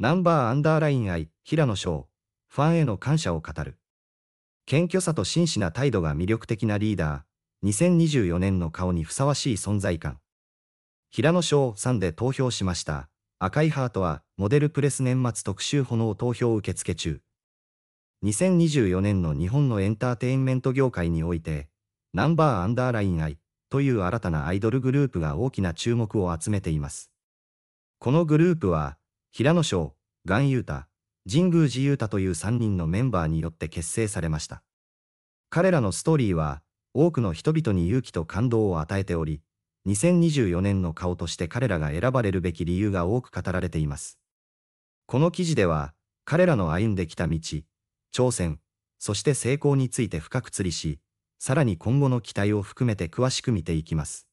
ナンバーアンダーライン愛、平野翔、ファンへの感謝を語る。謙虚さと真摯な態度が魅力的なリーダー、2024年の顔にふさわしい存在感。平野翔さんで投票しました。赤いハートは、モデルプレス年末特集炎投票受付中。2024年の日本のエンターテインメント業界において、ナンバーアンダーライン愛という新たなアイドルグループが大きな注目を集めています。このグループは、平野翔、岩優太、神宮寺優太という3人のメンバーによって結成されました。彼らのストーリーは、多くの人々に勇気と感動を与えており、2024年の顔として彼らが選ばれるべき理由が多く語られています。この記事では、彼らの歩んできた道、挑戦、そして成功について深く釣りし、さらに今後の期待を含めて詳しく見ていきます。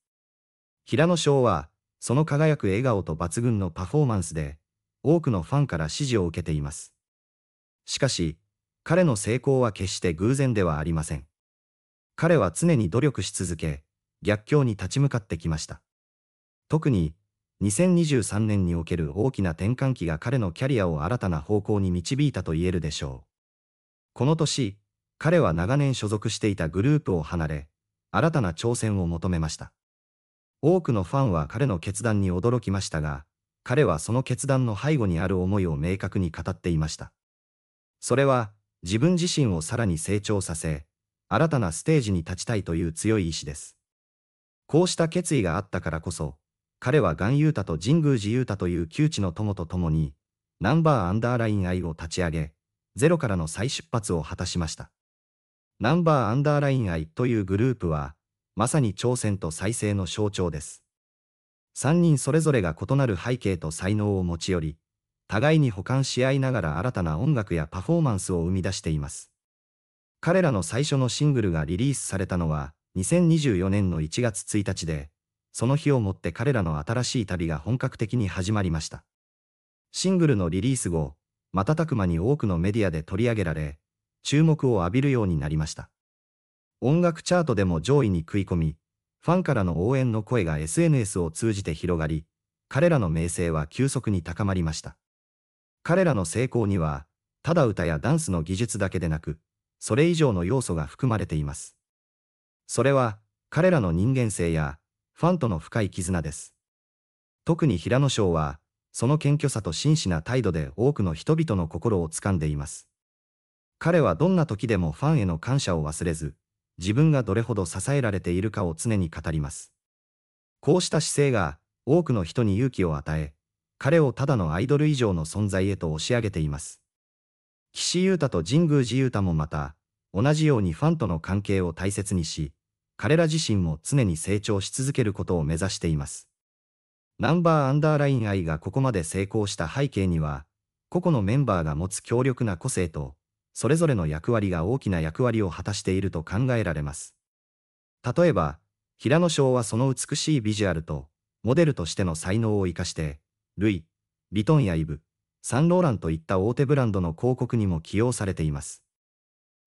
平野翔は、その輝く笑顔と抜群のパフォーマンスで、多くのファンから支持を受けています。しかし、彼の成功は決して偶然ではありません。彼は常に努力し続け、逆境に立ち向かってきました。特に、2023年における大きな転換期が彼のキャリアを新たな方向に導いたと言えるでしょう。この年、彼は長年所属していたグループを離れ、新たな挑戦を求めました。多くのファンは彼の決断に驚きましたが、彼はその決断の背後にある思いを明確に語っていました。それは、自分自身をさらに成長させ、新たなステージに立ちたいという強い意志です。こうした決意があったからこそ、彼は岩優太と神宮寺優太という窮地の友と共に、ナンバーアンダーライン愛を立ち上げ、ゼロからの再出発を果たしました。ナンバーアンダーライン愛というグループは、まさに挑戦と再生の象徴です。3人それぞれが異なる背景と才能を持ち寄り、互いに補完し合いながら新たな音楽やパフォーマンスを生み出しています。彼らの最初のシングルがリリースされたのは2024年の1月1日で、その日をもって彼らの新しい旅が本格的に始まりました。シングルのリリース後、瞬く間に多くのメディアで取り上げられ、注目を浴びるようになりました。音楽チャートでも上位に食い込み、ファンからの応援の声が SNS を通じて広がり、彼らの名声は急速に高まりました。彼らの成功には、ただ歌やダンスの技術だけでなく、それ以上の要素が含まれています。それは、彼らの人間性や、ファンとの深い絆です。特に平野翔は、その謙虚さと真摯な態度で多くの人々の心を掴んでいます。彼はどんな時でもファンへの感謝を忘れず、自分がどれほど支えられているかを常に語ります。こうした姿勢が多くの人に勇気を与え、彼をただのアイドル以上の存在へと押し上げています。岸優太と神宮寺優太もまた、同じようにファンとの関係を大切にし、彼ら自身も常に成長し続けることを目指しています。ナンバーアンダーライン愛がここまで成功した背景には、個々のメンバーが持つ強力な個性と、それぞれの役割が大きな役割を果たしていると考えられます。例えば、平野翔はその美しいビジュアルと、モデルとしての才能を生かして、ルイ、ヴィトンやイブ、サンローランといった大手ブランドの広告にも起用されています。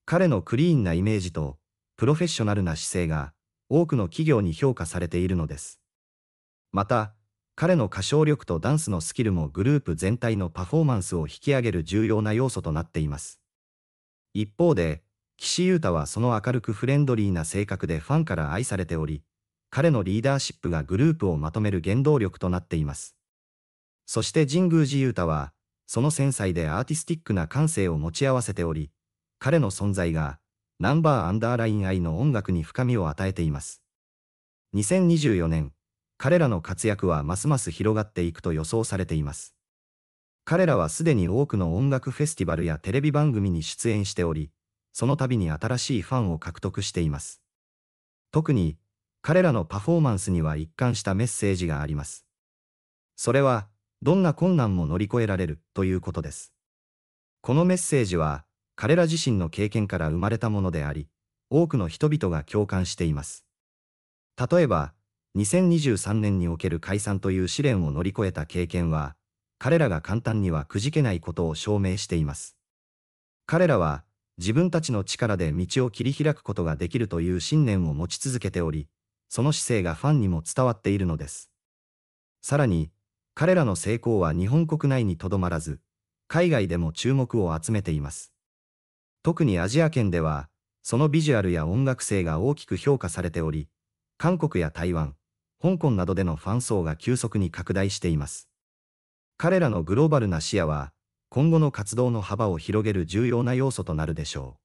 彼のクリーンなイメージと、プロフェッショナルな姿勢が、多くの企業に評価されているのです。また、彼の歌唱力とダンスのスキルもグループ全体のパフォーマンスを引き上げる重要な要素となっています。一方で、岸優太はその明るくフレンドリーな性格でファンから愛されており、彼のリーダーシップがグループをまとめる原動力となっています。そして神宮寺優太は、その繊細でアーティスティックな感性を持ち合わせており、彼の存在が、ナンバーアンダーライン愛の音楽に深みを与えています。2024年、彼らの活躍はますます広がっていくと予想されています。彼らはすでに多くの音楽フェスティバルやテレビ番組に出演しており、その度に新しいファンを獲得しています。特に、彼らのパフォーマンスには一貫したメッセージがあります。それは、どんな困難も乗り越えられるということです。このメッセージは、彼ら自身の経験から生まれたものであり、多くの人々が共感しています。例えば、2023年における解散という試練を乗り越えた経験は、彼らが簡単にはくじけないことを証明しています。彼らは、自分たちの力で道を切り開くことができるという信念を持ち続けており、その姿勢がファンにも伝わっているのです。さらに、彼らの成功は日本国内にとどまらず、海外でも注目を集めています。特にアジア圏では、そのビジュアルや音楽性が大きく評価されており、韓国や台湾、香港などでのファン層が急速に拡大しています。彼らのグローバルな視野は、今後の活動の幅を広げる重要な要素となるでしょう。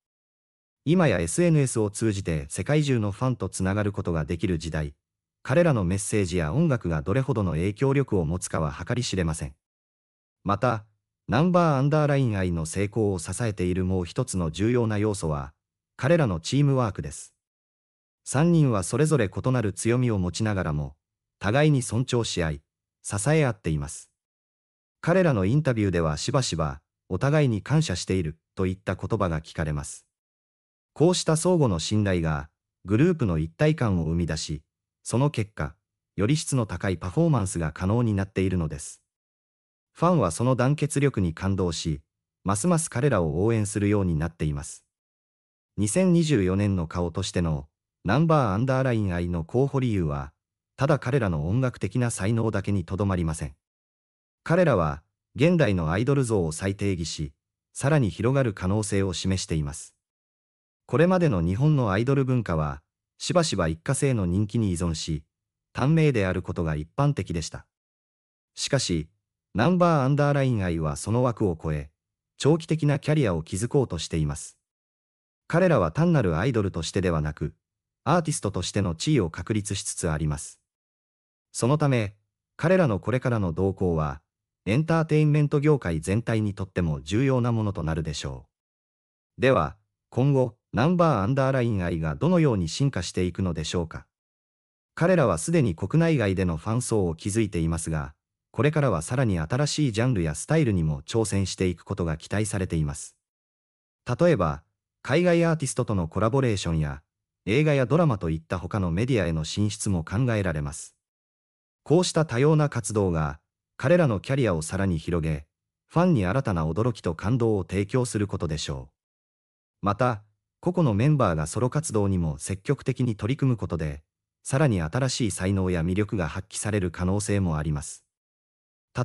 今や SNS を通じて世界中のファンとつながることができる時代、彼らのメッセージや音楽がどれほどの影響力を持つかは計り知れません。また、ナンバーアンダーライン愛の成功を支えているもう一つの重要な要素は、彼らのチームワークです。3人はそれぞれ異なる強みを持ちながらも、互いに尊重し合い、支え合っています。彼らのインタビューではしばしば、お互いに感謝しているといった言葉が聞かれます。こうした相互の信頼が、グループの一体感を生み出し、その結果、より質の高いパフォーマンスが可能になっているのです。ファンはその団結力に感動し、ますます彼らを応援するようになっています。2024年の顔としてのナンバーアンダーライン愛の候補理由は、ただ彼らの音楽的な才能だけにとどまりません。彼らは現代のアイドル像を再定義し、さらに広がる可能性を示しています。これまでの日本のアイドル文化は、しばしば一過性の人気に依存し、短命であることが一般的でした。しかし、ナンバーアンダーライン愛はその枠を超え、長期的なキャリアを築こうとしています。彼らは単なるアイドルとしてではなく、アーティストとしての地位を確立しつつあります。そのため、彼らのこれからの動向は、エンターテインメント業界全体にとっても重要なものとなるでしょう。では、今後、ナンバーアンダーライン愛がどのように進化していくのでしょうか。彼らはすでに国内外でのファン層を築いていますが、これからはさらに新しいジャンルやスタイルにも挑戦していくことが期待されています。例えば、海外アーティストとのコラボレーションや、映画やドラマといった他のメディアへの進出も考えられます。こうした多様な活動が、彼らのキャリアをさらに広げ、ファンに新たな驚きと感動を提供することでしょう。また、個々のメンバーがソロ活動にも積極的に取り組むことで、さらに新しい才能や魅力が発揮される可能性もあります。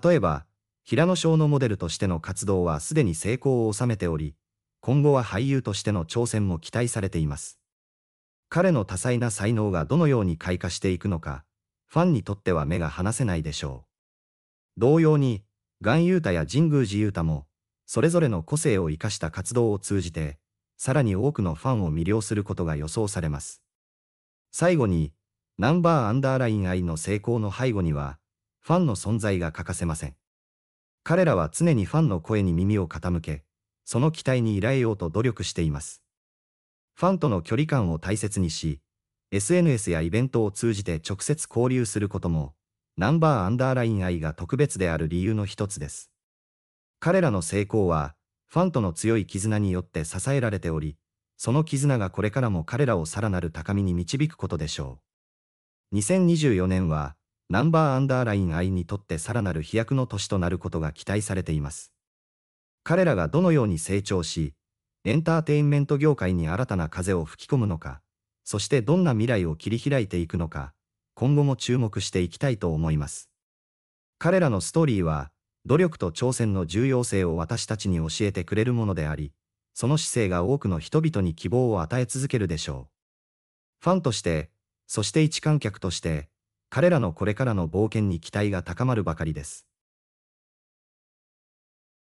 例えば、平野翔のモデルとしての活動はすでに成功を収めており、今後は俳優としての挑戦も期待されています。彼の多彩な才能がどのように開花していくのか、ファンにとっては目が離せないでしょう。同様に、岩雄太や神宮寺雄太も、それぞれの個性を生かした活動を通じて、さらに多くのファンを魅了することが予想されます。最後に、ナンバーアンダーライン I の成功の背後には、ファンの存在が欠かせません。彼らは常にファンの声に耳を傾け、その期待に依頼ようと努力しています。ファンとの距離感を大切にし、SNS やイベントを通じて直接交流することも、ナンバーアンダーライン愛が特別である理由の一つです。彼らの成功は、ファンとの強い絆によって支えられており、その絆がこれからも彼らをさらなる高みに導くことでしょう。2024年は、ナンバーアンダーライン愛にとってさらなる飛躍の年となることが期待されています。彼らがどのように成長し、エンターテインメント業界に新たな風を吹き込むのか、そしてどんな未来を切り開いていくのか、今後も注目していきたいと思います。彼らのストーリーは、努力と挑戦の重要性を私たちに教えてくれるものであり、その姿勢が多くの人々に希望を与え続けるでしょう。ファンとして、そして一観客として、彼らのこれからの冒険に期待が高まるばかりです。